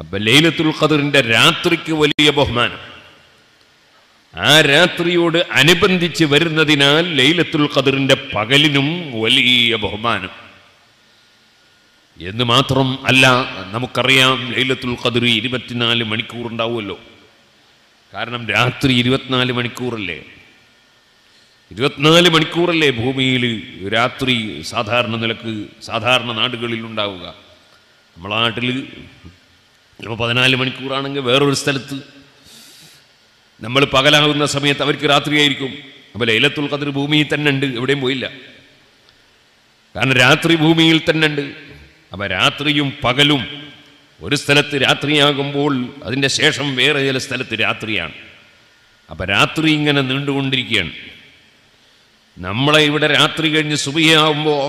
അപ്പൊ ലൈലത്തുൽ ഖദറിന്റെ രാത്രിക്ക് വലിയ ബഹുമാനം ആ രാത്രിയോട് അനുബന്ധിച്ച് വരുന്നതിനാൽ ലൈലത്തുൽ ഖദറിന്റെ പകലിനും വലിയ ബഹുമാനം എന്ന് മാത്രം അല്ല നമുക്കറിയാം ലൈലത്തുൽ ഖദർ ഇരുപത്തിനാല് മണിക്കൂർ ഉണ്ടാവുമല്ലോ കാരണം രാത്രി ഇരുപത്തിനാല് മണിക്കൂറല്ലേ ഇരുപത്തിനാല് മണിക്കൂറല്ലേ ഭൂമിയിൽ രാത്രി സാധാരണ നിലക്ക് സാധാരണ നാടുകളിൽ ഉണ്ടാവുക നമ്മളെ നാട്ടിൽ ചിലപ്പോൾ പതിനാല് മണിക്കൂറാണെങ്കിൽ വേറൊരു സ്ഥലത്ത് നമ്മൾ പകലാകുന്ന സമയത്ത് അവർക്ക് രാത്രിയായിരിക്കും അപ്പോൾ ലൈലത്തുൽ ഖദർ ഭൂമിയിൽ തന്നെ ഉണ്ട് എവിടെയും പോയില്ല കാരണം രാത്രി ഭൂമിയിൽ തന്നെ ഉണ്ട് അപ്പം രാത്രിയും പകലും ഒരു സ്ഥലത്ത് രാത്രിയാകുമ്പോൾ അതിൻ്റെ ശേഷം വേറെ ചില സ്ഥലത്ത് രാത്രിയാണ് അപ്പം രാത്രി ഇങ്ങനെ നീണ്ടുകൊണ്ടിരിക്കുകയാണ് നമ്മളെ ഇവിടെ രാത്രി കഴിഞ്ഞ് സുബിയാവുമ്പോൾ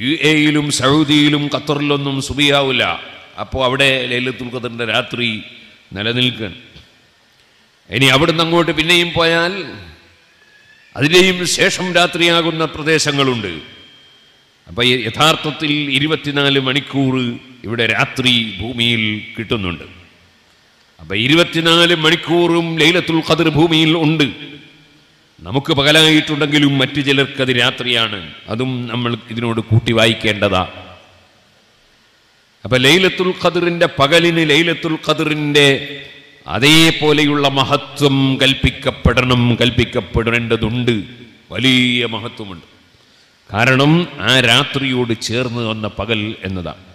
യു എയിലും സൗദിയിലും ഖത്തറിലൊന്നും സുബിയാവില്ല അപ്പോൾ അവിടെ ലൈലത്തുൽ ഖദറിൻ്റെ രാത്രി നിലനിൽക്കണം ഇനി അവിടുന്ന് അങ്ങോട്ട് പിന്നെയും പോയാൽ അതിൻ്റെയും ശേഷം രാത്രിയാകുന്ന പ്രദേശങ്ങളുണ്ട് അപ്പം യഥാർത്ഥത്തിൽ ഇരുപത്തിനാല് മണിക്കൂർ ഇവിടെ രാത്രി ഭൂമിയിൽ കിട്ടുന്നുണ്ട് അപ്പം ഇരുപത്തിനാല് മണിക്കൂറും ലൈലത്തുൽ ഖദർ ഭൂമിയിൽ ഉണ്ട് നമുക്ക് പകലായിട്ടുണ്ടെങ്കിലും മറ്റു ചിലർക്കത് രാത്രിയാണ് അതും നമ്മൾ ഇതിനോട് കൂട്ടി വായിക്കേണ്ടതാണ് അപ്പോൾ ലൈലത്തുൽ ഖദറിൻ്റെ പകലിന് ലൈലത്തുൽ ഖദറിൻ്റെ അതേപോലെയുള്ള മഹത്വം കൽപ്പിക്കപ്പെടണം കൽപ്പിക്കപ്പെടേണ്ടതുണ്ട് വലിയ മഹത്വമുണ്ട് കാരണം ആ രാത്രിയോട് ചേർന്ന് വന്ന പകൽ എന്നതാണ്